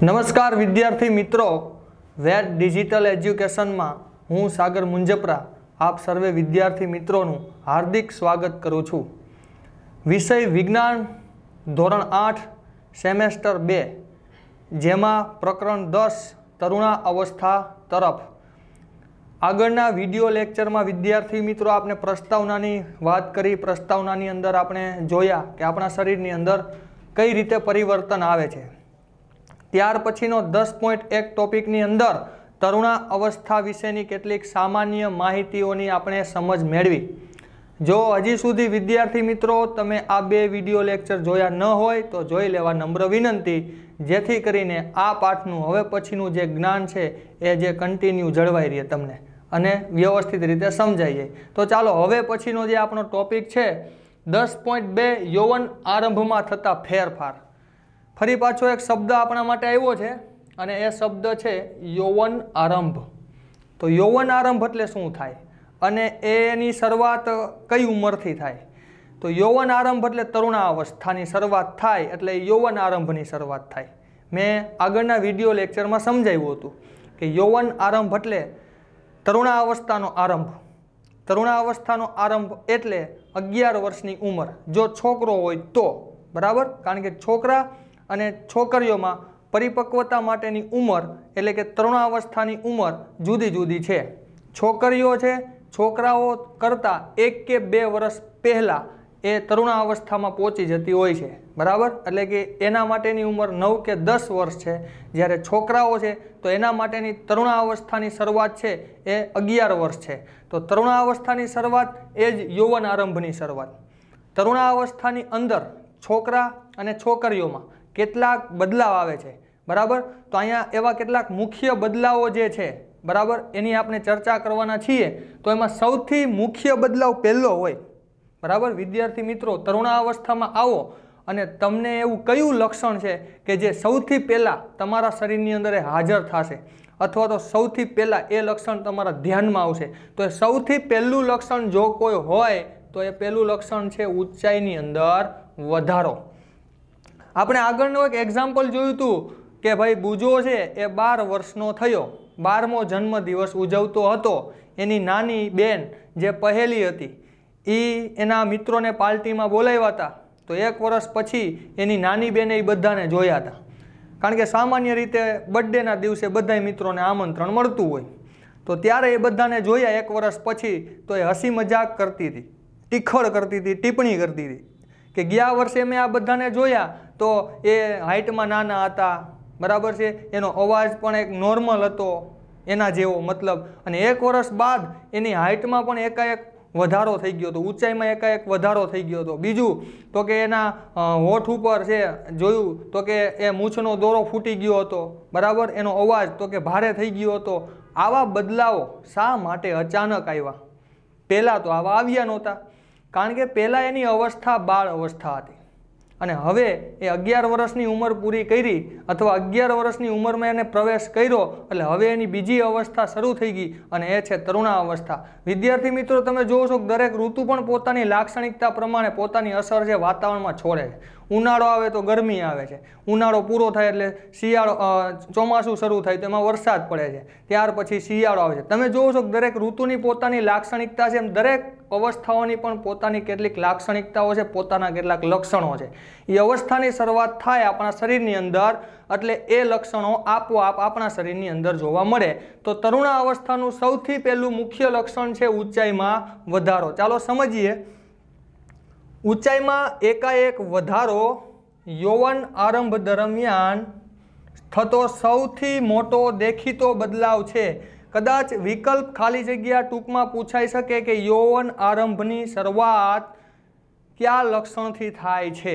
નમસ્કાર વિદ્યાર્થી મિત્રો વેદ ડિજિટલ એજ્યુકેશનમાં હું સાગર મુંજપરા આપ સર્વે વિદ્યાર્થી મિત્રોનું હાર્દિક સ્વાગત કરું છું વિષય વિજ્ઞાન ધોરણ આઠ સેમેસ્ટર બે જેમાં પ્રકરણ દસ તરુણા અવસ્થા તરફ આગળના વિડીયો લેક્ચરમાં વિદ્યાર્થી મિત્રો આપણે પ્રસ્તાવનાની વાત કરી પ્રસ્તાવનાની અંદર આપણે જોયા કે આપણા શરીરની અંદર કઈ રીતે પરિવર્તન આવે છે ત્યાર પછીનો દસ પોઈન્ટ એક ટોપિકની અંદર તરુણા અવસ્થા વિશેની કેટલીક સામાન્ય માહિતીઓની આપણે સમજ મેળવી જો હજી સુધી વિદ્યાર્થી મિત્રો તમે આ બે વિડીયો લેક્ચર જોયા ન હોય તો જોઈ લેવા નમ્ર વિનંતી જેથી કરીને આ પાઠનું હવે પછીનું જે જ્ઞાન છે એ જે કન્ટિન્યુ જળવાઈ રહે તમને અને વ્યવસ્થિત રીતે સમજાઈએ તો ચાલો હવે પછીનો જે આપણો ટોપિક છે દસ પોઈન્ટ બે યૌવન આરંભમાં થતા ફેરફાર ફરી પાછો એક શબ્દ આપણા માટે આવ્યો છે અને એ શબ્દ છે યૌવન આરંભ તો યૌવન આરંભ એટલે શું થાય અને એની શરૂઆત કઈ ઉંમરથી થાય તો યૌવન આરંભ એટલે તરુણાવસ્થાની શરૂઆત થાય એટલે યૌવન આરંભની શરૂઆત થાય મેં આગળના વિડીયો લેક્ચરમાં સમજાવ્યું હતું કે યૌવન આરંભ એટલે તરુણાવસ્થાનો આરંભ તરુણાવસ્થાનો આરંભ એટલે અગિયાર વર્ષની ઉંમર જો છોકરો હોય તો બરાબર કારણ કે છોકરા અને છોકરીઓમાં પરિપક્વતા માટેની ઉંમર એટલે કે તરુણાવસ્થાની ઉંમર જુદી જુદી છે છોકરીઓ છે છોકરાઓ કરતાં એક કે બે વર્ષ પહેલાં એ તરુણાવસ્થામાં પહોંચી જતી હોય છે બરાબર એટલે કે એના માટેની ઉંમર નવ કે દસ વર્ષ છે જ્યારે છોકરાઓ છે તો એના માટેની તરુણાવસ્થાની શરૂઆત છે એ અગિયાર વર્ષ છે તો તરુણાવસ્થાની શરૂઆત એ જ યૌવન આરંભની શરૂઆત તરુણાવસ્થાની અંદર છોકરા અને છોકરીઓમાં કેટલાક બદલાવ આવે છે બરાબર તો અહીંયા એવા કેટલાક મુખ્ય બદલાવો જે છે બરાબર એની આપણે ચર્ચા કરવાના છીએ તો એમાં સૌથી મુખ્ય બદલાવ પહેલો હોય બરાબર વિદ્યાર્થી મિત્રો તરુણાવસ્થામાં આવો અને તમને એવું કયું લક્ષણ છે કે જે સૌથી પહેલાં તમારા શરીરની અંદર હાજર થશે અથવા તો સૌથી પહેલાં એ લક્ષણ તમારા ધ્યાનમાં આવશે તો એ સૌથી પહેલું લક્ષણ જો કોઈ હોય તો એ પહેલું લક્ષણ છે ઊંચાઈની અંદર વધારો આપણે આગળનું એક એક્ઝામ્પલ જોયું હતું કે ભાઈ બુજો છે એ બાર વર્ષનો થયો બારમો જન્મદિવસ ઉજવતો હતો એની નાની બેન જે પહેલી હતી એ એના મિત્રોને પાર્ટીમાં બોલાવ્યા હતા તો એક વર્ષ પછી એની નાની બેને એ બધાને જોયા હતા કારણ કે સામાન્ય રીતે બર્થડેના દિવસે બધા મિત્રોને આમંત્રણ મળતું હોય તો ત્યારે એ બધાને જોયા એક વર્ષ પછી તો એ હસી મજાક કરતી હતી ટીખળ કરતી હતી ટિપ્પણી કરતી હતી કે ગયા વર્ષે મેં આ બધાને જોયા તો એ હાઇટમાં નાના હતા બરાબર છે એનો અવાજ પણ એક નોર્મલ હતો એના જેવો મતલબ અને એક વર્ષ બાદ એની હાઇટમાં પણ એકાએક વધારો થઈ ગયો હતો ઊંચાઈમાં એકાએક વધારો થઈ ગયો હતો બીજું તો કે એના હોઠ ઉપર છે જોયું તો કે એ મૂછનો દોરો ફૂટી ગયો હતો બરાબર એનો અવાજ તો કે ભારે થઈ ગયો હતો આવા બદલાવો શા માટે અચાનક આવ્યા પહેલાં તો આવા આવ્યા નહોતા કારણ કે પહેલાં એની અવસ્થા બાળ અવસ્થા હતી અને હવે એ અગિયાર વર્ષની ઉંમર પૂરી કરી અથવા અગિયાર વર્ષની ઉંમરમાં એને પ્રવેશ કર્યો એટલે હવે એની બીજી અવસ્થા શરૂ થઈ ગઈ અને એ છે તરુણા અવસ્થા વિદ્યાર્થી મિત્રો તમે જોવો છો કે દરેક ઋતુ પણ પોતાની લાક્ષણિકતા પ્રમાણે પોતાની અસર છે વાતાવરણમાં છોડે છે ઉનાળો આવે તો ગરમી આવે છે ઉનાળો પૂરો થાય એટલે શિયાળો ચોમાસું શરૂ થાય તો એમાં વરસાદ પડે છે ત્યાર પછી શિયાળો આવે છે તમે જોવો છો કે દરેક ઋતુની પોતાની લાક્ષણિકતા છે એમ દરેક અવસ્થાઓની પણ પોતાની કેટલીક લાક્ષણિકતાઓ છે પોતાના કેટલાક લક્ષણો છે એ અવસ્થાની શરૂઆત થાય આપણા શરીરની અંદર એટલે એ લક્ષણો આપોઆપ આપણા શરીરની અંદર જોવા મળે તો તરુણા અવસ્થાનું સૌથી પહેલું મુખ્ય લક્ષણ છે ઊંચાઈમાં વધારો ચાલો સમજીએ ઊંચાઈમાં એકાએક વધારો યૌવન આરંભ દરમિયાન થતો સૌથી મોટો દેખીતો બદલાવ છે કદાચ વિકલ્પ ખાલી જગ્યા ટૂંકમાં પૂછાઈ શકે કે યૌવન આરંભની શરૂઆત કયા લક્ષણથી થાય છે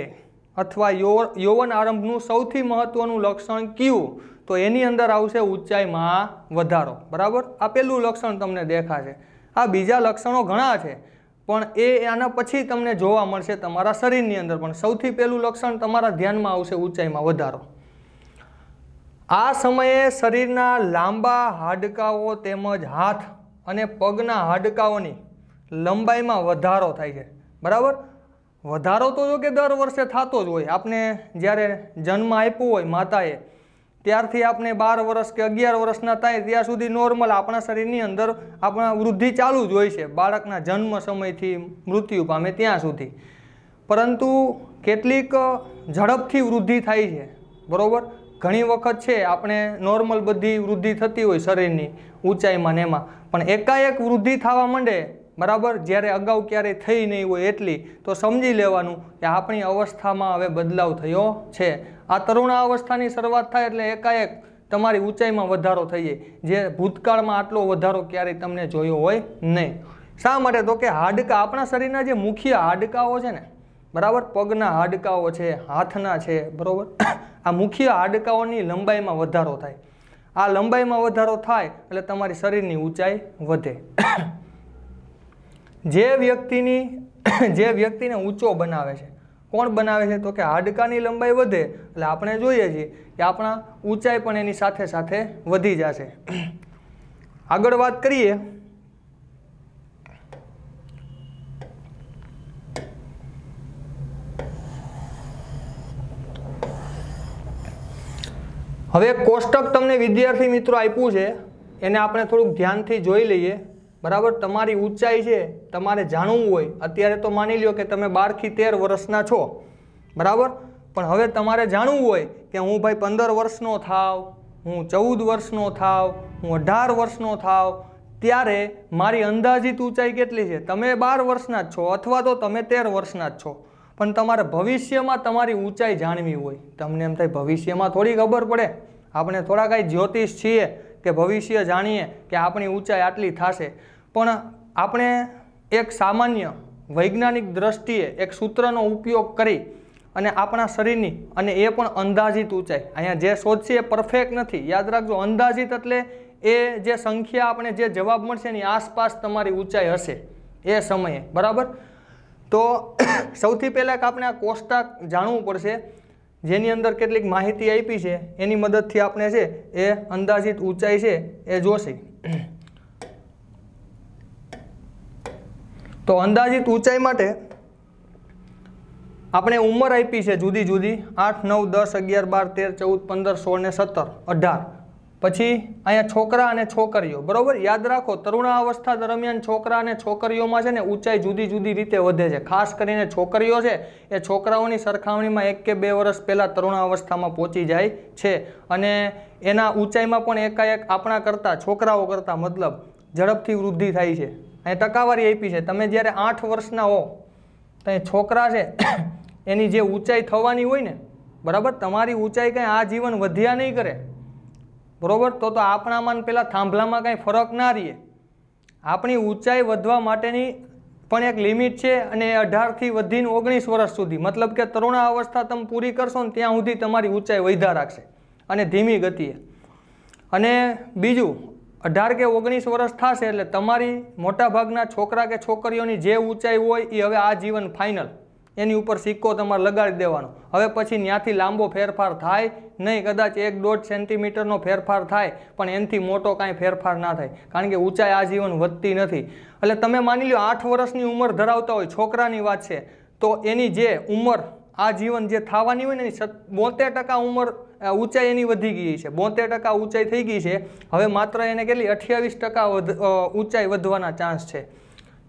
અથવા યૌવન આરંભનું સૌથી મહત્વનું લક્ષણ કયું તો એની અંદર આવશે ઊંચાઈમાં વધારો બરાબર આ પહેલું લક્ષણ તમને દેખાશે આ બીજા લક્ષણો ઘણા છે પણ એ આના પછી તમને જોવા મળશે તમારા શરીરની અંદર પણ સૌથી પહેલું લક્ષણ તમારા ધ્યાનમાં આવશે ઊંચાઈમાં વધારો આ સમયે શરીરના લાંબા હાડકાઓ તેમજ હાથ અને પગના હાડકાઓની લંબાઈમાં વધારો થાય છે બરાબર વધારો તો જો કે દર વર્ષે થતો જ હોય આપણે જ્યારે જન્મ આપ્યો હોય માતાએ ત્યારથી આપણે બાર વર્ષ કે અગિયાર વર્ષના થાય ત્યાં સુધી નોર્મલ આપણા શરીરની અંદર આપણા વૃદ્ધિ ચાલુ જ હોય છે બાળકના જન્મ સમયથી મૃત્યુ પામે ત્યાં સુધી પરંતુ કેટલીક ઝડપથી વૃદ્ધિ થાય છે બરાબર ઘણી વખત છે આપણે નોર્મલ બધી વૃદ્ધિ થતી હોય શરીરની ઊંચાઈમાં ને એમાં પણ એકાએક વૃદ્ધિ થવા માંડે બરાબર જ્યારે અગાઉ ક્યારેય થઈ નહીં હોય એટલી તો સમજી લેવાનું કે આપણી અવસ્થામાં હવે બદલાવ થયો છે આ તરુણા અવસ્થાની શરૂઆત થાય એટલે એકાએક તમારી ઊંચાઈમાં વધારો થઈ જાય જે ભૂતકાળમાં આટલો વધારો ક્યારેય તમને જોયો હોય નહીં શા માટે તો કે હાડકા આપણા શરીરના જે મુખ્ય હાડકાઓ છે ને બરાબર પગના હાડકાઓ છે હાથના છે બરાબર આ મુખ્ય હાડકાઓની લંબાઈમાં વધારો થાય આ લંબાઈમાં વધારો થાય એટલે તમારી શરીરની ઊંચાઈ વધે જે વ્યક્તિની જે વ્યક્તિને ઊંચો બનાવે છે કોણ બનાવે છે તો કે હાડકાની લંબાઈ વધે એટલે આપણે જોઈએ છીએ કે આપણા ઊંચાઈ પણ એની સાથે સાથે વધી જશે આગળ વાત કરીએ હવે કોષ્ટક તમને વિદ્યાર્થી મિત્રો આપ્યું છે એને આપણે થોડુંક ધ્યાનથી જોઈ લઈએ બરાબર તમારી ઊંચાઈ છે તમારે જાણવું હોય અત્યારે તો માની લ્યો કે તમે બારથી તેર વર્ષના છો બરાબર પણ હવે તમારે જાણવું હોય કે હું ભાઈ પંદર વર્ષનો થાવ હું ચૌદ વર્ષનો થાવ હું અઢાર વર્ષનો થાવ ત્યારે મારી અંદાજિત ઊંચાઈ કેટલી છે તમે બાર વર્ષના જ છો અથવા તો તમે તેર વર્ષના જ છો પણ તમારે ભવિષ્યમાં તમારી ઊંચાઈ જાણવી હોય તમને એમ થાય ભવિષ્યમાં થોડી ખબર પડે આપણે થોડા કાંઈ જ્યોતિષ છીએ કે ભવિષ્ય જાણીએ કે આપણી ઊંચાઈ આટલી થશે પણ આપણે એક સામાન્ય વૈજ્ઞાનિક દ્રષ્ટિએ એક સૂત્રનો ઉપયોગ કરી અને આપણા શરીરની અને એ પણ અંદાજિત ઊંચાઈ અહીંયા જે શોધશે એ પરફેક્ટ નથી યાદ રાખજો અંદાજિત એટલે એ જે સંખ્યા આપણે જે જવાબ મળશે એની આસપાસ તમારી ઊંચાઈ હશે એ સમયે બરાબર તો સૌથી પહેલાં કે આપણે આ કોષ્ટક જાણવું પડશે જેની અંદર કેટલીક માહિતી આપી છે એની મદદથી આપણે છે એ અંદાજિત ઊંચાઈ છે એ જોશે તો અંદાજિત ઊંચાઈ માટે આપણે ઉંમર આપી છે જુદી જુદી આઠ નવ દસ અગિયાર બાર તેર ચૌદ પંદર સોળ ને સત્તર અઢાર પછી અહીંયા છોકરા અને છોકરીઓ બરાબર યાદ રાખો તરુણાવસ્થા દરમિયાન છોકરા અને છોકરીઓમાં છે ને ઊંચાઈ જુદી જુદી રીતે વધે છે ખાસ કરીને છોકરીઓ છે એ છોકરાઓની સરખામણીમાં એક કે બે વર્ષ પહેલાં તરુણાવસ્થામાં પહોંચી જાય છે અને એના ઊંચાઈમાં પણ એકાએક આપણા કરતાં છોકરાઓ કરતાં મતલબ ઝડપથી વૃદ્ધિ થાય છે અહીંયા ટકાવારી આપી છે તમે જ્યારે આઠ વર્ષના હો તો છોકરા છે એની જે ઊંચાઈ થવાની હોય ને બરાબર તમારી ઊંચાઈ કંઈ આ જીવન વધ્યા નહીં કરે બરાબર તો તો આપણામાં પહેલાં થાંભલામાં કાંઈ ફરક ના રહીએ આપણી ઊંચાઈ વધવા માટેની પણ એક લિમિટ છે અને અઢારથી વધીને ઓગણીસ વર્ષ સુધી મતલબ કે તરુણા અવસ્થા તમે પૂરી કરશો ને ત્યાં સુધી તમારી ઊંચાઈ વધ્યા રાખશે અને ધીમી ગતિએ અને બીજું અઢાર કે ઓગણીસ વર્ષ થશે એટલે તમારી મોટાભાગના છોકરા કે છોકરીઓની જે ઊંચાઈ હોય એ હવે આ જીવન ફાઇનલ એની ઉપર સિક્કો તમારે લગાડી દેવાનો હવે પછી ત્યાંથી લાંબો ફેરફાર થાય નહીં કદાચ એક દોઢ સેન્ટીમીટરનો ફેરફાર થાય પણ એનાથી મોટો કાંઈ ફેરફાર ના થાય કારણ કે ઊંચાઈ આજીવન વધતી નથી એટલે તમે માની લો આઠ વર્ષની ઉંમર ધરાવતા હોય છોકરાની વાત છે તો એની જે ઉંમર આ જીવન જે થવાની હોય ને એની બોતેર ટકા ઉંમર ઊંચાઈ એની વધી ગઈ છે બોતેર ટકા ઊંચાઈ થઈ ગઈ છે હવે માત્ર એને કેટલી અઠ્યાવીસ ટકા ઊંચાઈ વધવાના ચાન્સ છે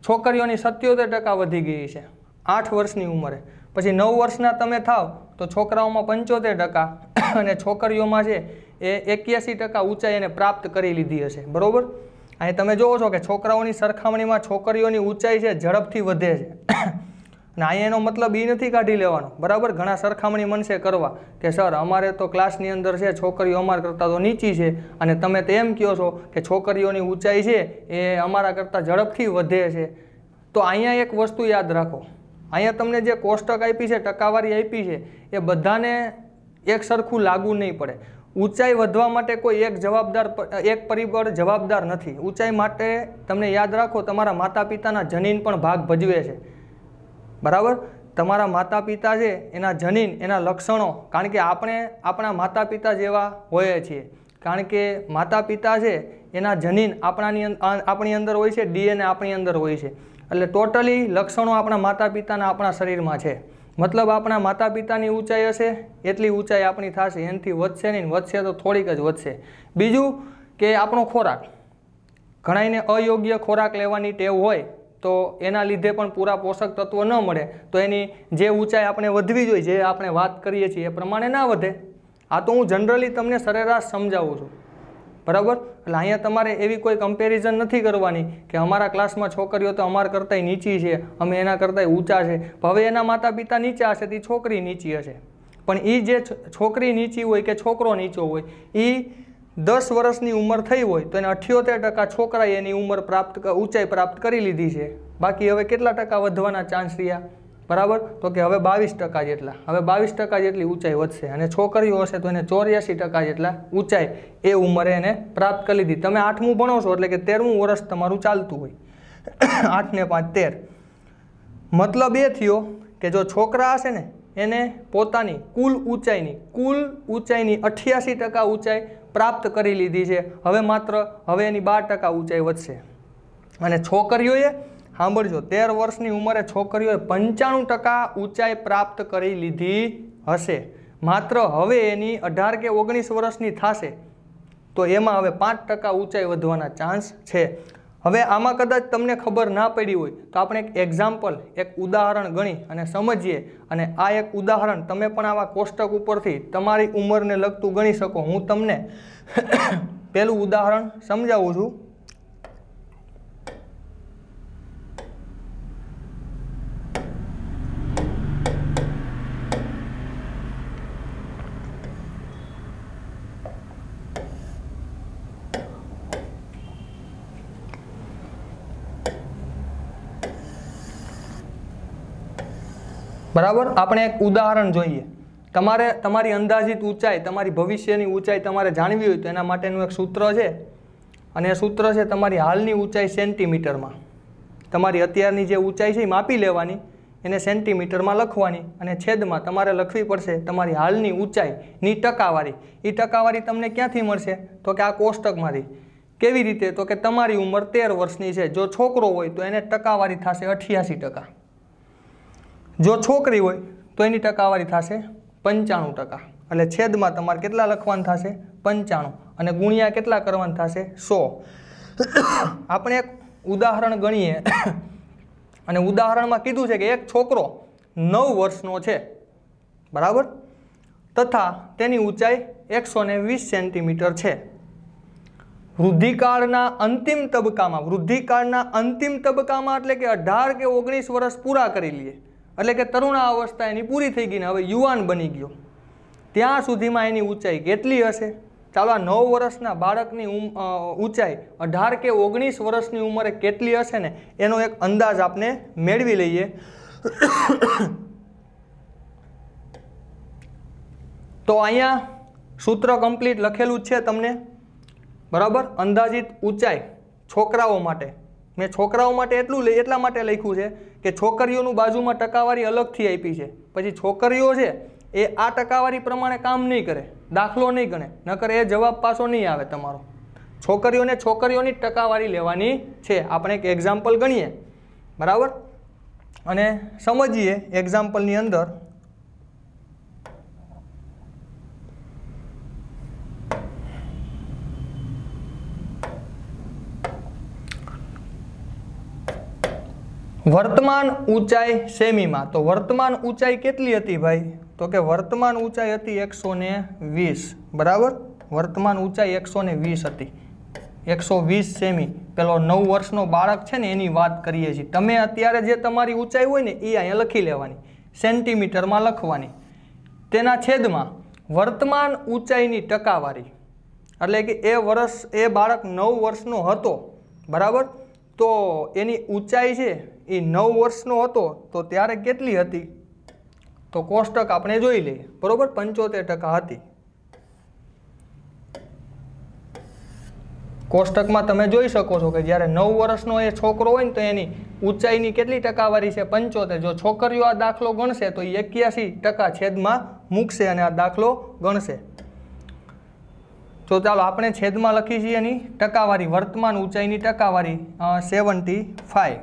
છોકરીઓની સત્યોતેર ટકા વધી ગઈ છે આઠ વર્ષની ઉંમરે પછી નવ વર્ષના તમે થાવ તો છોકરાઓમાં પંચોતેર ટકા અને છોકરીઓમાં છે એ એક્યાસી ટકા ઊંચાઈ એને પ્રાપ્ત કરી લીધી હશે બરાબર અહીં તમે જોવો છો કે છોકરાઓની સરખામણીમાં છોકરીઓની ઊંચાઈ છે ઝડપથી વધે છે અને અહીંયા એનો મતલબ એ નથી કાઢી લેવાનો બરાબર ઘણા સરખામણી મનશે કરવા કે સર અમારે તો ક્લાસની અંદર છે છોકરીઓ અમારા કરતાં તો નીચી છે અને તમે તો એમ કહો છો કે છોકરીઓની ઊંચાઈ છે એ અમારા કરતાં ઝડપથી વધે છે તો અહીંયા એક વસ્તુ યાદ રાખો અહીંયા તમને જે કોષ્ટક આપી છે ટકાવારી આપી છે એ બધાને એક સરખું લાગુ નહીં પડે ઊંચાઈ વધવા માટે કોઈ એક જવાબદાર એક પરિબળ જવાબદાર નથી ઊંચાઈ માટે તમને યાદ રાખો તમારા માતા પિતાના જનીન પણ ભાગ ભજવે છે બરાબર તમારા માતા પિતા છે એના જનીન એના લક્ષણો કારણ કે આપણે આપણા માતા પિતા જેવા હોઈએ છીએ કારણ કે માતા પિતા છે એના જનીન આપણાની આપણી અંદર હોય છે ડીએનએ આપણી અંદર હોય છે એટલે ટોટલી લક્ષણો આપણા માતા પિતાના આપણા શરીરમાં છે મતલબ આપણા માતા પિતાની ઊંચાઈ હશે એટલી ઊંચાઈ આપણી થશે એનાથી વધશે નહીં વધશે તો થોડીક જ વધશે બીજું કે આપણો ખોરાક ઘણાઈને અયોગ્ય ખોરાક લેવાની ટેવ હોય તો એના લીધે પણ પૂરા પોષક તત્વો ન મળે તો એની જે ઊંચાઈ આપણે વધવી જોઈએ જે આપણે વાત કરીએ છીએ એ પ્રમાણે ના વધે આ તો હું જનરલી તમને સરેરાશ સમજાવું છું બરાબર એટલે અહીંયા તમારે એવી કોઈ કમ્પેરિઝન નથી કરવાની કે અમારા ક્લાસમાં છોકરીઓ તો અમારા કરતાંય નીચી છે અમે એના કરતાંય ઊંચા છે હવે એના માતા પિતા નીચા હશે તે છોકરી નીચી હશે પણ એ જે છોકરી નીચી હોય કે છોકરો નીચો હોય એ દસ વર્ષની ઉંમર થઈ હોય તો એને અઠ્યોતેર ટકા છોકરાએ એની ઉંમર પ્રાપ્ત ઊંચાઈ પ્રાપ્ત કરી લીધી છે બાકી હવે કેટલા ટકા વધવાના ચાન્સ રહ્યા બરાબર તો કે હવે બાવીસ ટકા જેટલા હવે બાવીસ ટકા જેટલી ઊંચાઈ વધશે અને છોકરીઓ હશે તો એને ચોર્યાસી ટકા જેટલા ઊંચાઈ એ ઉંમરે એને પ્રાપ્ત કરી લીધી તમે આઠમું ભણો છો એટલે કે તેરમું વર્ષ તમારું ચાલતું હોય આઠને પાંચ તેર મતલબ એ થયો કે જો છોકરા હશે ને એને પોતાની કુલ ઊંચાઈની કુલ ઊંચાઈની અઠ્યાસી ટકા ઊંચાઈ પ્રાપ્ત કરી લીધી છે હવે માત્ર હવે એની બાર ટકા ઊંચાઈ વધશે અને છોકરીઓએ સાંભળજો તેર વર્ષની ઉંમરે છોકરીઓએ પંચાણું ટકા ઊંચાઈ પ્રાપ્ત કરી લીધી હશે માત્ર હવે એની અઢાર કે ઓગણીસ વર્ષની થશે તો એમાં હવે પાંચ ટકા ઊંચાઈ વધવાના ચાન્સ છે હવે આમાં કદાચ તમને ખબર ના પડી હોય તો આપણે એક એક્ઝામ્પલ એક ઉદાહરણ ગણી અને સમજીએ અને આ એક ઉદાહરણ તમે પણ આવા કોષ્ટક ઉપરથી તમારી ઉંમરને લગતું ગણી શકો હું તમને પહેલું ઉદાહરણ સમજાવું છું બરાબર આપણે એક ઉદાહરણ જોઈએ તમારે તમારી અંદાજિત ઊંચાઈ તમારી ભવિષ્યની ઊંચાઈ તમારે જાણવી હોય તો એના માટેનું એક સૂત્ર છે અને એ સૂત્ર છે તમારી હાલની ઊંચાઈ સેન્ટીમીટરમાં તમારી અત્યારની જે ઊંચાઈ છે એ માપી લેવાની એને સેન્ટીમીટરમાં લખવાની અને છેદમાં તમારે લખવી પડશે તમારી હાલની ઊંચાઈની ટકાવારી એ ટકાવારી તમને ક્યાંથી મળશે તો કે આ કોષ્ટકમાંથી કેવી રીતે તો કે તમારી ઉંમર તેર વર્ષની છે જો છોકરો હોય તો એને ટકાવારી થશે અઠ્યાસી ટકા જો છોકરી હોય તો એની ટકાવારી થશે પંચાણું ટકા એટલે છેદમાં તમારે કેટલા લખવાનું થશે પંચાણું અને ગુણ્યા કેટલા કરવાનું થશે સો આપણે એક ઉદાહરણ ગણીએ અને ઉદાહરણમાં કીધું છે કે એક છોકરો નવ વર્ષનો છે બરાબર તથા તેની ઊંચાઈ એકસો વીસ સેન્ટીમીટર છે વૃદ્ધિકાળના અંતિમ તબક્કામાં વૃદ્ધિકાળના અંતિમ તબક્કામાં એટલે કે અઢાર કે ઓગણીસ વર્ષ પૂરા કરી લઈએ એટલે કે તરુણા અવસ્થા એની પૂરી થઈ ગઈને હવે યુવાન બની ગયો ત્યાં સુધીમાં એની ઊંચાઈ કેટલી હશે ચાલો આ નવ વર્ષના બાળકની ઊંચાઈ અઢાર કે ઓગણીસ વર્ષની ઉંમરે કેટલી હશે ને એનો એક અંદાજ આપણે મેળવી લઈએ તો અહીંયા સૂત્ર કમ્પ્લીટ લખેલું છે તમને બરાબર અંદાજિત ઊંચાઈ છોકરાઓ માટે મેં છોકરાઓ માટે એટલું એટલા માટે લખ્યું છે કે છોકરીઓનું બાજુમાં ટકાવારી અલગથી આપી છે પછી છોકરીઓ છે એ આ ટકાવારી પ્રમાણે કામ નહીં કરે દાખલો નહીં ગણે નકર એ જવાબ પાછો નહીં આવે તમારો છોકરીઓને છોકરીઓની ટકાવારી લેવાની છે આપણે એક એક્ઝામ્પલ ગણીએ બરાબર અને સમજીએ એક્ઝામ્પલની અંદર વર્તમાન ઊંચાઈ સેમીમાં તો વર્તમાન ઊંચાઈ કેટલી હતી ભાઈ તો કે વર્તમાન ઊંચાઈ હતી એકસો વીસ બરાબર વર્તમાન ઊંચાઈ એકસો વીસ હતી એકસો વીસ સેમી પેલો નવ વર્ષનો બાળક છે ને એની વાત કરીએ છીએ તમે અત્યારે જે તમારી ઊંચાઈ હોય ને એ અહીંયા લખી લેવાની સેન્ટીમીટરમાં લખવાની તેના છેદમાં વર્તમાન ઊંચાઈની ટકાવારી એટલે કે એ વર્ષ એ બાળક નવ વર્ષનો હતો બરાબર તો એની ઊંચાઈ છે એ નવ વર્ષનો હતો તો ત્યારે કેટલી હતી તો કોષ્ટક આપણે જોઈ લઈએ બરાબર પંચોતેર ટકા હતી કોષ્ટકમાં તમે જોઈ શકો છો કે જ્યારે નવ વર્ષનો એ છોકરો હોય ને તો એની ઊંચાઈની કેટલી ટકાવારી છે પંચોતેર જો છોકરીઓ આ દાખલો ગણશે તો એ એક્યાસી ટકા છેદમાં મૂકશે અને આ દાખલો ગણશે તો ચાલો આપણે છેદમાં લખી છીએ એની ટકાવારી વર્તમાન ઊંચાઈની ટકાવારી સેવન્ટી ફાઈવ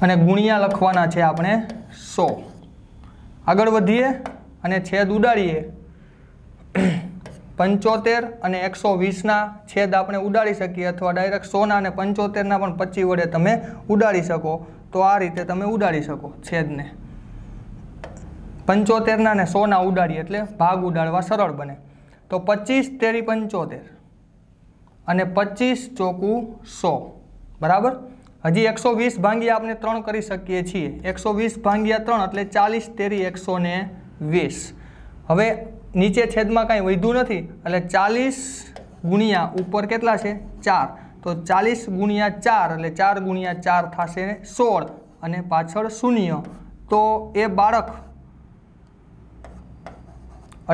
અને ગુણિયા લખવાના છે આપણે સો આગળ વધીએ અને છેદ ઉડાડીએ પંચોતેર અને એકસો વીસના છેદ આપણે ઉડાડી શકીએ અથવા ડાયરેક્ટ સોના અને પંચોતેરના પણ પચી વડે તમે ઉડાડી શકો તો આ રીતે તમે ઉડાડી શકો છેદને પંચોતેરના અને સોના ઉડાડીએ એટલે ભાગ ઉડાડવા સરળ બને તો પચીસ તેરી પંચોતેર અને પચીસ ચોકું સો બરાબર હજી એકસો વીસ ભાંગ્યા આપણે ત્રણ કરી શકીએ છીએ એકસો વીસ ભાંગ્યા ત્રણ એટલે ચાલીસ તેરી એકસો ને વીસ હવે નીચે છેદમાં કાંઈ વધ્યું નથી એટલે ચાલીસ ગુણ્યા ઉપર કેટલા છે ચાર તો ચાલીસ ગુણ્યા ચાર એટલે ચાર ગુણ્યા ચાર થશે સોળ અને પાછળ શૂન્ય તો એ બાળક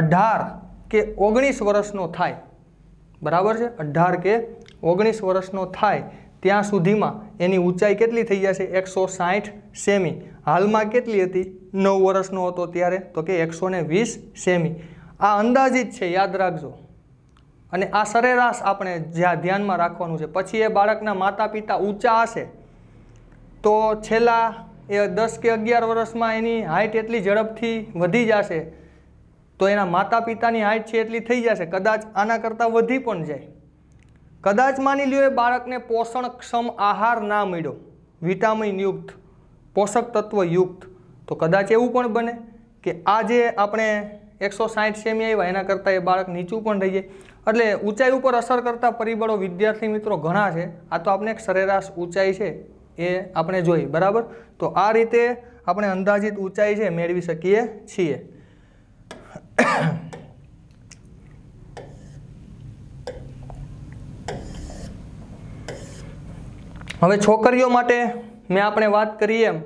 અઢાર કે ઓગણીસ વર્ષનો થાય બરાબર છે અઢાર કે ઓગણીસ વર્ષનો થાય ત્યાં સુધીમાં એની ઊંચાઈ કેટલી થઈ જશે એકસો સાઠ સેમી હાલમાં કેટલી હતી નવ વર્ષનો હતો ત્યારે તો કે એકસો વીસ સેમી આ અંદાજિત છે યાદ રાખજો અને આ સરેરાશ આપણે જ્યાં ધ્યાનમાં રાખવાનું છે પછી એ બાળકના માતા પિતા ઊંચા હશે તો છેલ્લા એ દસ કે અગિયાર વર્ષમાં એની હાઇટ એટલી ઝડપથી વધી જશે તો એના માતા પિતાની હાઇટ છે એટલી થઈ જશે કદાચ આના કરતાં વધી પણ જાય કદાચ માની લ્યો એ બાળકને પોષણક્ષમ આહાર ના મળ્યો વિટામિન યુક્ત પોષક તત્વ તો કદાચ એવું પણ બને કે આજે આપણે એકસો સાઠ સેમી આવ્યા એના કરતાં એ બાળક નીચું પણ રહી જાય એટલે ઊંચાઈ ઉપર અસર કરતા પરિબળો વિદ્યાર્થી મિત્રો ઘણા છે આ તો આપણે એક સરેરાશ ઊંચાઈ છે એ આપણે જોઈ બરાબર તો આ રીતે આપણે અંદાજિત ઊંચાઈ છે મેળવી શકીએ છીએ હવે છોકરીઓ માટે મેં આપણે વાત કરી એમ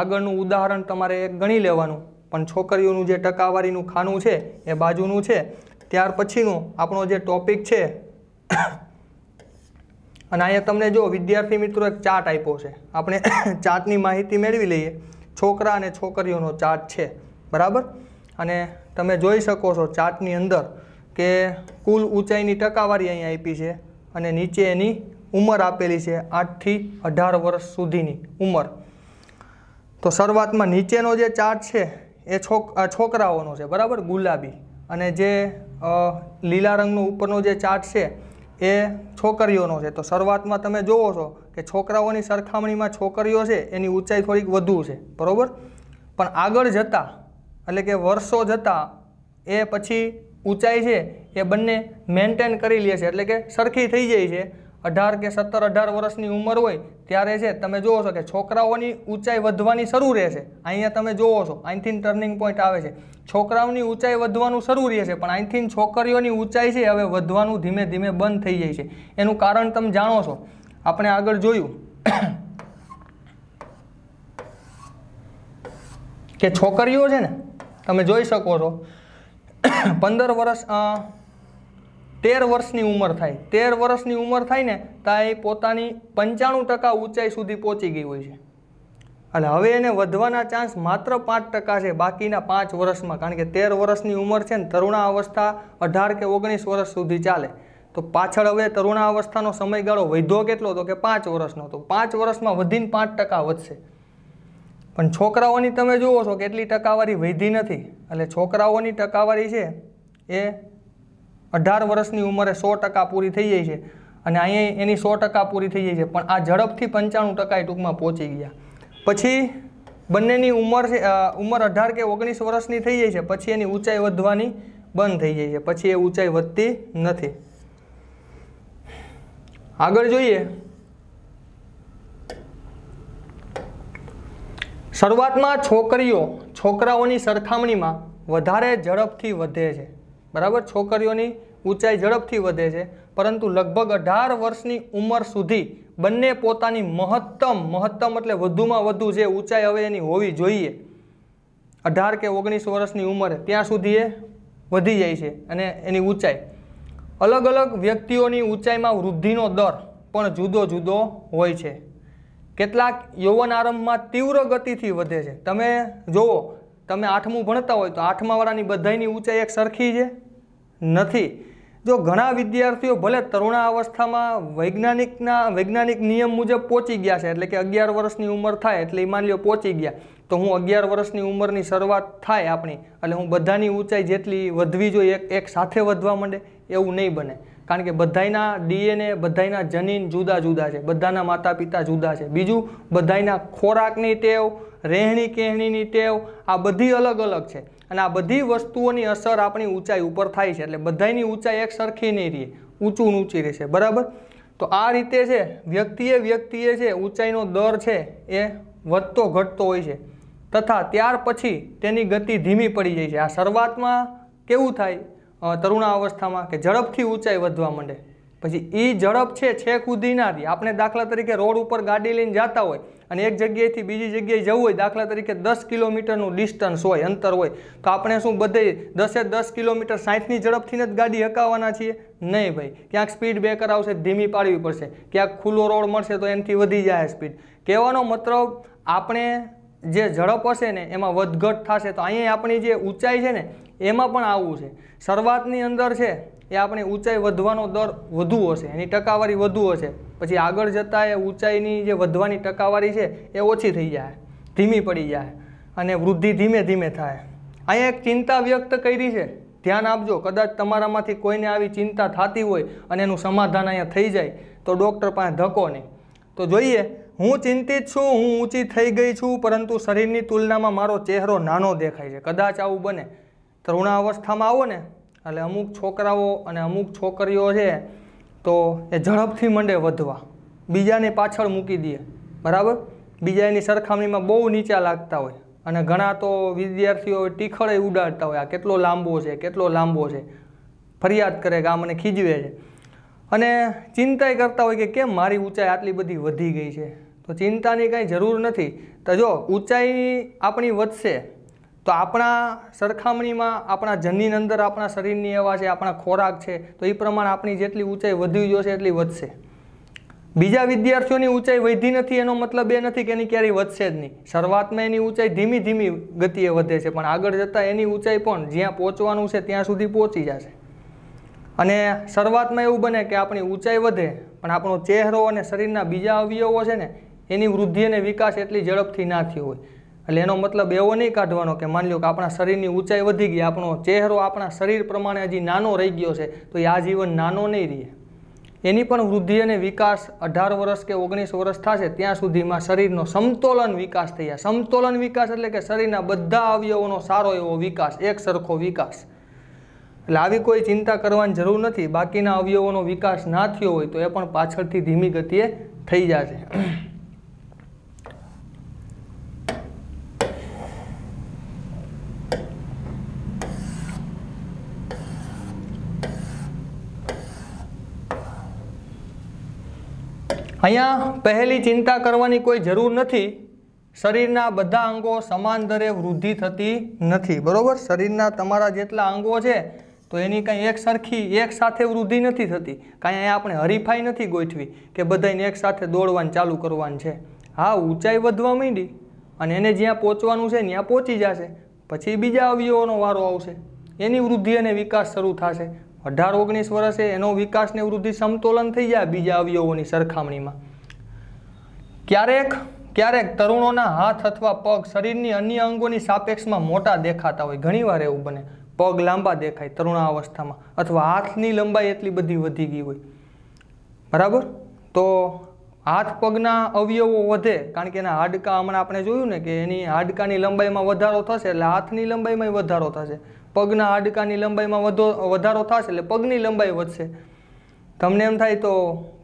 આગળનું ઉદાહરણ તમારે ગણી લેવાનું પણ છોકરીઓનું જે ટકાવારીનું ખાનું છે એ બાજુનું છે ત્યાર પછીનું આપણો જે ટોપિક છે અને અહીંયા તમને જો વિદ્યાર્થી મિત્રો એક ચાર્ટ આપ્યો છે આપણે ચાર્ટની માહિતી મેળવી લઈએ છોકરા અને છોકરીઓનો ચાર્ટ છે બરાબર અને તમે જોઈ શકો છો ચાર્ટની અંદર કે કુલ ઊંચાઈની ટકાવારી અહીં આપી છે અને નીચે એની ઉંમર આપેલી છે આઠથી અઢાર વર્ષ સુધીની ઉંમર તો શરૂઆતમાં નીચેનો જે ચાર્ટ છે એ છોક છોકરાઓનો છે બરાબર ગુલાબી અને જે લીલા રંગનો ઉપરનો જે ચાર્ટ છે એ છોકરીઓનો છે તો શરૂઆતમાં તમે જોવો છો કે છોકરાઓની સરખામણીમાં છોકરીઓ છે એની ઊંચાઈ થોડીક વધુ છે બરાબર પણ આગળ જતાં એટલે કે વર્ષો જતાં એ પછી ઊંચાઈ છે એ બંને મેન્ટેન કરી લે છે એટલે કે સરખી થઈ જાય છે અઢાર કે સત્તર અઢાર વર્ષની ઉંમર હોય ત્યારે છે તમે જુઓ છો કે છોકરાઓની ઊંચાઈ વધવાની શરૂ રહેશે અહીંયા તમે જુઓ છો અહીંથી ટર્નિંગ પોઈન્ટ આવે છે છોકરાઓની ઊંચાઈ વધવાનું શરૂ રહેશે છે પણ અહીંથી છોકરીઓની ઊંચાઈ છે હવે વધવાનું ધીમે ધીમે બંધ થઈ જાય છે એનું કારણ તમે જાણો છો આપણે આગળ જોયું કે છોકરીઓ છે ને તમે જોઈ શકો છો પંદર વર્ષ તેર વર્ષની ઉંમર થાય તેર વર્ષની ઉંમર થાય ને ત્યાં એ પોતાની પંચાણું ટકા ઊંચાઈ સુધી પહોંચી ગઈ હોય છે એટલે હવે એને વધવાના ચાન્સ માત્ર પાંચ ટકા છે બાકીના પાંચ વર્ષમાં કારણ કે તેર વર્ષની ઉંમર છે ને તરુણાવસ્થા અઢાર કે ઓગણીસ વર્ષ સુધી ચાલે તો પાછળ હવે તરુણાવસ્થાનો સમયગાળો વધ્યો કેટલો હતો કે પાંચ વર્ષનો તો પાંચ વર્ષમાં વધીને પાંચ ટકા વધશે પણ છોકરાઓની તમે જુઓ છો કેટલી ટકાવારી વધી નથી એટલે છોકરાઓની ટકાવારી છે એ અઢાર વર્ષની ઉંમરે સો ટકા પૂરી થઈ જાય છે અને અહીંયા એની સો ટકા પૂરી થઈ જાય છે પણ આ ઝડપથી પંચાણું ટકા ટૂંકમાં પહોંચી ગયા પછી બંનેની ઉંમર છે ઉંમર અઢાર કે ઓગણીસ વર્ષની થઈ જાય છે પછી એની ઊંચાઈ વધવાની બંધ થઈ જાય છે પછી એ ઊંચાઈ વધતી નથી આગળ જોઈએ શરૂઆતમાં છોકરીઓ છોકરાઓની સરખામણીમાં વધારે ઝડપથી વધે છે બરાબર છોકરીઓની ઊંચાઈ ઝડપથી વધે છે પરંતુ લગભગ અઢાર વર્ષની ઉંમર સુધી બંને પોતાની મહત્તમ મહત્તમ એટલે વધુમાં વધુ જે ઊંચાઈ હવે એની હોવી જોઈએ અઢાર કે ઓગણીસ વર્ષની ઉંમરે ત્યાં સુધી એ વધી જાય છે અને એની ઊંચાઈ અલગ અલગ વ્યક્તિઓની ઊંચાઈમાં વૃદ્ધિનો દર પણ જુદો જુદો હોય છે કેટલાક યૌવન આરંભમાં તીવ્ર ગતિથી વધે છે તમે જુઓ તમે આઠમું ભણતા હોય તો આઠમાવાળાની બધાની ઊંચાઈ એક સરખી છે નથી જો ઘણા વિદ્યાર્થીઓ ભલે તરુણા અવસ્થામાં વૈજ્ઞાનિકના વૈજ્ઞાનિક નિયમ મુજબ પહોંચી ગયા છે એટલે કે અગિયાર વર્ષની ઉંમર થાય એટલે એ માની લો પહોંચી ગયા તો હું અગિયાર વર્ષની ઉંમરની શરૂઆત થાય આપણી એટલે હું બધાની ઊંચાઈ જેટલી વધવી જોઈએ એક સાથે વધવા માંડે એવું નહીં બને કારણ કે બધાના ડીએનએ બધાના જનીન જુદા જુદા છે બધાના માતા પિતા જુદા છે બીજું બધાના ખોરાકની ટેવ રહેણી કહેણીની ટેવ આ બધી અલગ અલગ છે અને આ બધી વસ્તુઓની અસર આપણી ઊંચાઈ ઉપર થાય છે એટલે બધાની ઊંચાઈ એક સરખી નહીં રહે ઊંચું ઊંચી રહેશે બરાબર તો આ રીતે છે વ્યક્તિએ વ્યક્તિએ છે ઊંચાઈનો દર છે એ વધતો ઘટતો હોય છે તથા ત્યાર પછી તેની ગતિ ધીમી પડી જાય છે આ શરૂઆતમાં કેવું થાય તરુણાવસ્થામાં કે ઝડપથી ઊંચાઈ વધવા માંડે પછી એ ઝડપ છે છેક ઉધી ના આપણે દાખલા તરીકે રોડ ઉપર ગાડી લઈને જતા હોય અને એક જગ્યાએથી બીજી જગ્યાએ જવું હોય દાખલા તરીકે દસ કિલોમીટરનું ડિસ્ટન્સ હોય અંતર હોય તો આપણે શું બધે દસે દસ કિલોમીટર સાઠની ઝડપથી જ ગાડી હકાવવાના છીએ નહીં ભાઈ ક્યાંક સ્પીડ બેકર આવશે ધીમી પાડવી પડશે ક્યાંક ખુલ્લો રોડ મળશે તો એનાથી વધી જાય સ્પીડ કહેવાનો મતલબ આપણે જે ઝડપ હશે ને એમાં વધઘટ થશે તો અહીંયા આપણી જે ઊંચાઈ છે ને એમાં પણ આવું છે શરૂઆતની અંદર છે એ આપણે ઊંચાઈ વધવાનો દર વધુ હશે એની ટકાવારી વધુ હશે પછી આગળ જતાં એ ઊંચાઈની જે વધવાની ટકાવારી છે એ ઓછી થઈ જાય ધીમી પડી જાય અને વૃદ્ધિ ધીમે ધીમે થાય અહીંયા એક ચિંતા વ્યક્ત કરી છે ધ્યાન આપજો કદાચ તમારામાંથી કોઈને આવી ચિંતા થતી હોય અને એનું સમાધાન અહીંયા થઈ જાય તો ડૉક્ટર પાસે ધક્કો નહીં તો જોઈએ હું ચિંતિત છું હું ઊંચી થઈ ગઈ છું પરંતુ શરીરની તુલનામાં મારો ચહેરો નાનો દેખાય છે કદાચ આવું બને તરુણાવસ્થામાં આવો ને એટલે અમુક છોકરાઓ અને અમુક છોકરીઓ છે તો એ ઝડપથી મંડે વધવા બીજાને પાછળ મૂકી દે બરાબર બીજા એની સરખામણીમાં બહુ નીચા લાગતા હોય અને ઘણા તો વિદ્યાર્થીઓ ટીખળે ઉડાડતા હોય આ કેટલો લાંબો છે કેટલો લાંબો છે ફરિયાદ કરે કે આ મને ખીજવે છે અને ચિંતાય કરતા હોય કે કેમ મારી ઊંચાઈ આટલી બધી વધી ગઈ છે તો ચિંતાની કાંઈ જરૂર નથી તો જો ઊંચાઈ આપણી વધશે તો આપણા સરખામણીમાં આપણા જનની અંદર આપણા શરીરની એવા છે આપણા ખોરાક છે તો એ પ્રમાણે આપણી જેટલી ઊંચાઈ વધવી જોશે એટલી વધશે બીજા વિદ્યાર્થીઓની ઊંચાઈ વધી નથી એનો મતલબ એ નથી કે એની ક્યારેય વધશે જ નહીં શરૂઆતમાં એની ઊંચાઈ ધીમી ધીમી ગતિએ વધે છે પણ આગળ જતાં એની ઊંચાઈ પણ જ્યાં પહોંચવાનું છે ત્યાં સુધી પહોંચી જશે અને શરૂઆતમાં એવું બને કે આપણી ઊંચાઈ વધે પણ આપણો ચહેરો અને શરીરના બીજા અવયવો છે ને એની વૃદ્ધિ અને વિકાસ એટલી ઝડપથી ના થયો હોય એટલે એનો મતલબ એવો નહીં કાઢવાનો કે માની લો કે આપણા શરીરની ઊંચાઈ વધી ગઈ આપણો ચહેરો આપણા શરીર પ્રમાણે હજી નાનો રહી ગયો છે તો એ આજીવન નાનો નહીં રહે એની પણ વૃદ્ધિ અને વિકાસ અઢાર વર્ષ કે ઓગણીસ વર્ષ થશે ત્યાં સુધીમાં શરીરનો સમતોલન વિકાસ થઈ જાય સમતોલન વિકાસ એટલે કે શરીરના બધા અવયવોનો સારો એવો વિકાસ એક સરખો વિકાસ એટલે આવી કોઈ ચિંતા કરવાની જરૂર નથી બાકીના અવયવોનો વિકાસ ના થયો હોય તો એ પણ પાછળથી ધીમી ગતિએ થઈ જશે અહીંયા પહેલી ચિંતા કરવાની કોઈ જરૂર નથી શરીરના બધા અંગો સમાન દરે વૃદ્ધિ થતી નથી બરાબર શરીરના તમારા જેટલા અંગો છે તો એની કાંઈ એક સરખી એક સાથે વૃદ્ધિ નથી થતી કાંઈ અહીંયા આપણે હરીફાઈ નથી ગોઠવી કે બધાને એક સાથે દોડવાનું ચાલુ કરવાનું છે હા ઊંચાઈ વધવા માંડી અને એને જ્યાં પહોંચવાનું છે ત્યાં પહોંચી જશે પછી બીજા અવયવોનો વારો આવશે એની વૃદ્ધિ અને વિકાસ શરૂ થશે અઢાર ઓગણીસ વર્ષે એનો વિકાસને વૃદ્ધિ સમતોલન થઈ જાય બીજા અવયવોની સરખામણીમાં ક્યારેક ક્યારેક તરુણોના હાથ અથવા પગ શરીરની અન્ય અંગોની સાપેક્ષમાં મોટા દેખાતા હોય ઘણીવાર એવું બને પગ લાંબા દેખાય તરુણા અવસ્થામાં અથવા હાથની લંબાઈ એટલી બધી વધી ગઈ હોય બરાબર તો હાથ પગના અવયવો વધે કારણ કે એના હાડકા હમણાં આપણે જોયું ને કે એની હાડકાની લંબાઈમાં વધારો થશે એટલે હાથની લંબાઈમાં વધારો થશે પગના હાડકાની લંબાઈમાં વધો વધારો થશે એટલે પગની લંબાઈ વધશે તમને એમ થાય તો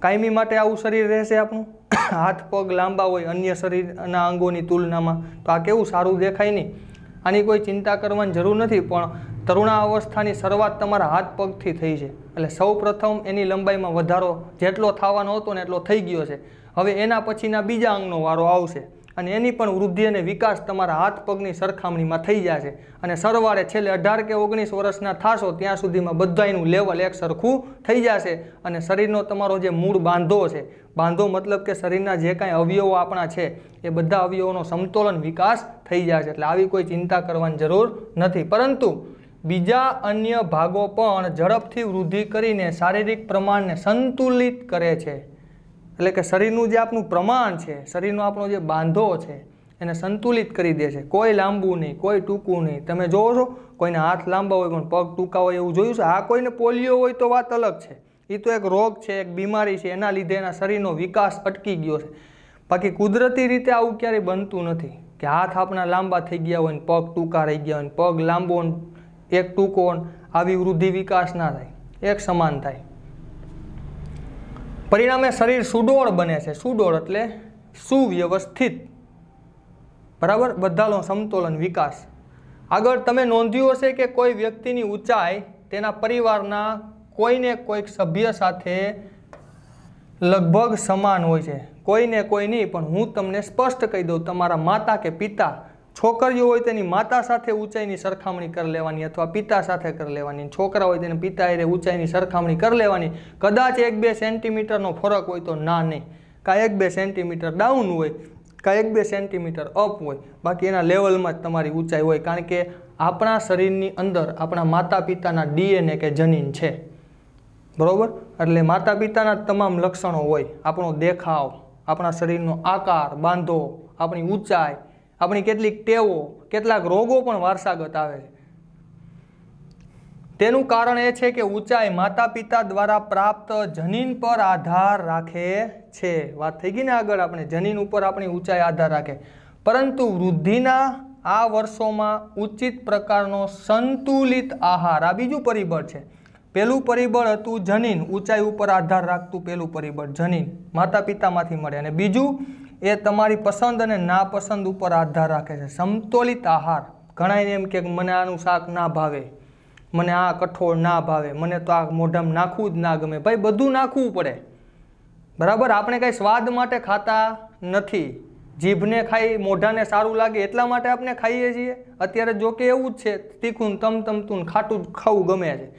કાયમી માટે આવું શરીર રહેશે આપણું હાથ પગ લાંબા હોય અન્ય શરીરના અંગોની તુલનામાં તો આ કેવું સારું દેખાય નહીં આની કોઈ ચિંતા કરવાની જરૂર નથી પણ તરુણા અવસ્થાની શરૂઆત તમારા હાથ પગથી થઈ છે એટલે સૌ પ્રથમ એની લંબાઈમાં વધારો જેટલો થવાનો હતો ને એટલો થઈ ગયો છે હવે એના પછીના બીજા અંગનો વારો આવશે અને એની પણ વૃદ્ધિ અને વિકાસ તમારા હાથ પગની સરખામણીમાં થઈ જાય છે અને સરવાળે છેલ્લે અઢાર કે ઓગણીસ વર્ષના થાશો ત્યાં સુધીમાં બધાયનું લેવલ એક સરખું થઈ જશે અને શરીરનો તમારો જે મૂળ બાંધો છે બાંધો મતલબ કે શરીરના જે કાંઈ અવયવો આપણા છે એ બધા અવયવોનો સમતોલન વિકાસ થઈ જાય છે એટલે આવી કોઈ ચિંતા કરવાની જરૂર નથી પરંતુ બીજા અન્ય ભાગો પણ ઝડપથી વૃદ્ધિ કરીને શારીરિક પ્રમાણને સંતુલિત કરે છે એટલે કે શરીરનું જે આપણું પ્રમાણ છે શરીરનો આપણો જે બાંધો છે એને સંતુલિત કરી દે છે કોઈ લાંબુ નહીં કોઈ ટૂંકું નહીં તમે જોવો છો કોઈને હાથ લાંબા હોય પણ પગ ટૂંકા હોય એવું જોયું છે આ કોઈને પોલિયો હોય તો વાત અલગ છે એ તો એક રોગ છે એક બીમારી છે એના લીધે એના શરીરનો વિકાસ અટકી ગયો છે બાકી કુદરતી રીતે આવું ક્યારેય બનતું નથી કે હાથ આપણા લાંબા થઈ ગયા હોય ને પગ ટૂંકા રહી ગયા હોય પગ લાંબો એક ટૂંકો આવી વૃદ્ધિ વિકાસ ના થાય એક સમાન થાય પરિણામે શરીર સુડોળ બને છે સુડોળ એટલે સુવ્યવસ્થિત બરાબર બધાનો સમતોલન વિકાસ આગળ તમે નોંધ્યું હશે કે કોઈ વ્યક્તિની ઊંચાઈ તેના પરિવારના કોઈને કોઈક સભ્ય સાથે લગભગ સમાન હોય છે કોઈને કોઈ નહીં પણ હું તમને સ્પષ્ટ કહી દઉં તમારા માતા કે પિતા છોકરીઓ હોય તેની માતા સાથે ઊંચાઈની સરખામણી કરી લેવાની અથવા પિતા સાથે કરી લેવાની છોકરા હોય તેને પિતા એ ઊંચાઈની સરખામણી કરી લેવાની કદાચ એક બે સેન્ટીમીટરનો ફરક હોય તો ના નહીં કાં એક બે સેન્ટીમીટર ડાઉન હોય કાં એક બે સેન્ટીમીટર અપ હોય બાકી એના લેવલમાં જ તમારી ઊંચાઈ હોય કારણ કે આપણા શરીરની અંદર આપણા માતા પિતાના ડીએનએ કે જનીન છે બરાબર એટલે માતા પિતાના તમામ લક્ષણો હોય આપણો દેખાવ આપણા શરીરનો આકાર બાંધો આપણી ઊંચાઈ આપણી કેટલીક ટેવો કેટલાક રોગો પણ વારસાગત આવે છે તેનું કારણ એ છે કે ઊંચાઈ માતા પિતા દ્વારા પ્રાપ્ત જનીન પર આધાર રાખે છે વાત થઈ ગઈ ને આગળ આપણે જનીન ઉપર આપણી ઊંચાઈ આધાર રાખે પરંતુ વૃદ્ધિના આ વર્ષોમાં ઉચિત પ્રકારનો સંતુલિત આહાર આ બીજું પરિબળ છે પહેલું પરિબળ હતું જનીન ઊંચાઈ ઉપર આધાર રાખતું પહેલું પરિબળ જનીન માતા પિતામાંથી મળે અને બીજું એ તમારી પસંદ અને નાપસંદ ઉપર આધાર રાખે છે સમતોલિત આહાર ઘણાયને એમ કે મને આનું શાક ના ભાવે મને આ કઠોળ ના ભાવે મને તો આ મોઢામાં નાખવું જ ના ગમે ભાઈ બધું નાખવું પડે બરાબર આપણે કાંઈ સ્વાદ માટે ખાતા નથી જીભને ખાઈ મોઢાને સારું લાગે એટલા માટે આપણે ખાઈએ છીએ અત્યારે જો કે એવું જ છે તીખું તમતમતું ખાટું જ ખાવું ગમે છે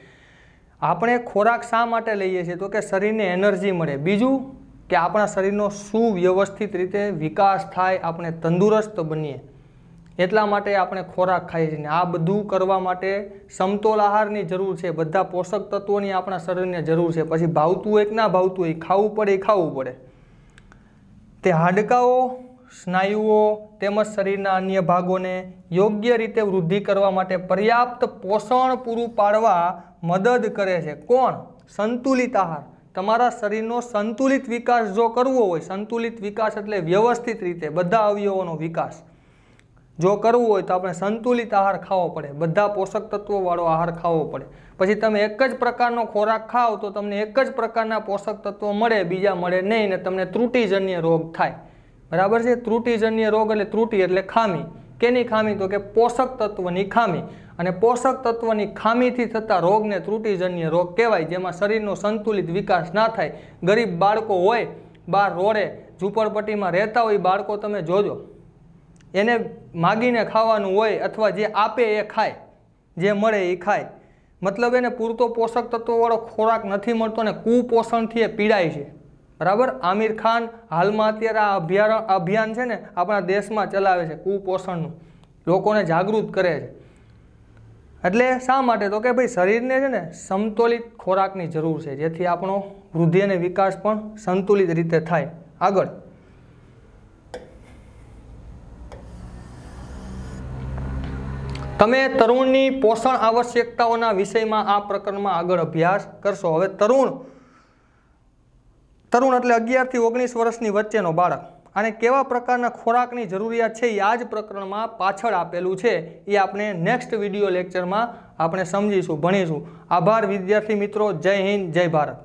આપણે ખોરાક શા માટે લઈએ છીએ તો કે શરીરને એનર્જી મળે બીજું કે આપણા શરીરનો સુવ્યવસ્થિત રીતે વિકાસ થાય આપણે તંદુરસ્ત બનીએ એટલા માટે આપણે ખોરાક ખાઈએ છીએ આ બધું કરવા માટે સમતોલ આહારની જરૂર છે બધા પોષક તત્વોની આપણા શરીરને જરૂર છે પછી ભાવતું એક ના ભાવતું હોય ખાવું પડે એ ખાવું પડે તે હાડકાઓ સ્નાયુઓ તેમજ શરીરના અન્ય ભાગોને યોગ્ય રીતે વૃદ્ધિ કરવા માટે પર્યાપ્ત પોષણ પૂરું પાડવા મદદ કરે છે કોણ સંતુલિત આહાર તમારા શરીરનો સંતુલિત વિકાસ જો કરવો હોય સંતુલિત વિકાસ એટલે વ્યવસ્થિત રીતે બધા અવયવોનો વિકાસ જો કરવો હોય તો આપણે સંતુલિત આહાર ખાવો પડે બધા પોષક તત્વોવાળો આહાર ખાવો પડે પછી તમે એક જ પ્રકારનો ખોરાક ખાવ તો તમને એક જ પ્રકારના પોષક તત્વો મળે બીજા મળે નહીં ને તમને ત્રુટિજન્ય રોગ થાય બરાબર છે ત્રુટિજન્ય રોગ એટલે ત્રુટિ એટલે ખામી કેની ખામી તો કે પોષક તત્વની ખામી અને પોષક તત્વોની ખામીથી થતા રોગને ત્રુટિજન્ય રોગ કહેવાય જેમાં શરીરનો સંતુલિત વિકાસ ના થાય ગરીબ બાળકો હોય બાર રોડે ઝૂંપડપટ્ટીમાં રહેતા હોય બાળકો તમે જોજો એને માગીને ખાવાનું હોય અથવા જે આપે એ ખાય જે મળે એ ખાય મતલબ એને પૂરતો પોષક તત્વોવાળો ખોરાક નથી મળતો અને કુપોષણથી એ પીડાય છે બરાબર આમિર ખાન હાલમાં અત્યારે આ અભિયાન અભિયાન છે ને આપણા દેશમાં ચલાવે છે કુપોષણનું લોકોને જાગૃત કરે છે એટલે શા માટે તો કે ભાઈ શરીરને છે ને સમતોલિત ખોરાકની જરૂર છે જેથી આપણો વૃદ્ધિ અને વિકાસ પણ સંતુલિત રીતે થાય આગળ તમે તરુણની પોષણ આવશ્યકતાઓના વિષયમાં આ પ્રકરણમાં આગળ અભ્યાસ કરશો હવે તરુણ તરુણ એટલે અગિયારથી ઓગણીસ વર્ષની વચ્ચેનો બાળક અને કેવા પ્રકારના ખોરાકની જરૂરિયાત છે એ આ જ પ્રકરણમાં પાછળ આપેલું છે એ આપણે નેક્સ્ટ વિડીયો લેક્ચરમાં આપણે સમજીશું ભણીશું આભાર વિદ્યાર્થી મિત્રો જય હિન્દ જય ભારત